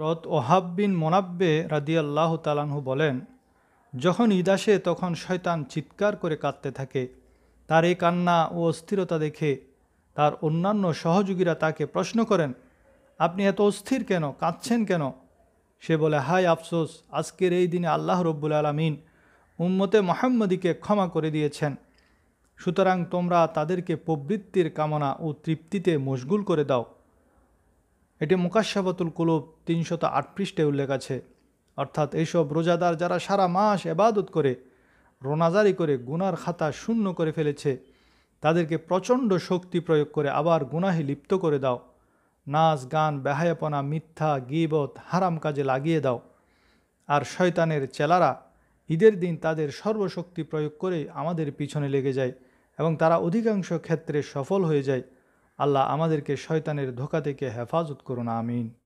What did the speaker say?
রত ওহাব্বিন মোনাব্বে রাদিয়াল্লাহ তালানহু বলেন যখন ঈদ আসে তখন শয়তান চিৎকার করে কাঁদতে থাকে তার এই কান্না ও অস্থিরতা দেখে তার অন্যান্য সহযোগীরা তাকে প্রশ্ন করেন আপনি এত অস্থির কেন কাঁদছেন কেন সে বলে হায় আফসোস আজকের এই দিনে আল্লাহ রব্বুল আলমিন উম্মতে মোহাম্মদীকে ক্ষমা করে দিয়েছেন সুতরাং তোমরা তাদেরকে প্রবৃত্তির কামনা ও তৃপ্তিতে মশগুল করে দাও এটি মুকাশাবাতুল কুলুব তিনশত আট পৃষ্ঠে উল্লেখ আছে অর্থাৎ এইসব রোজাদার যারা সারা মাস এবাদত করে রোনাজারি করে গুনার খাতা শূন্য করে ফেলেছে তাদেরকে প্রচণ্ড শক্তি প্রয়োগ করে আবার গুনাহে লিপ্ত করে দাও নাচ গান বেহায়াপনা মিথ্যা গিবত হারাম কাজে লাগিয়ে দাও আর শয়তানের চেলারা ঈদের দিন তাদের সর্বশক্তি প্রয়োগ করে আমাদের পিছনে লেগে যায় এবং তারা অধিকাংশ ক্ষেত্রে সফল হয়ে যায় আল্লাহ আমাদেরকে শয়তানের ধোকা থেকে হেফাজত করুন আমিন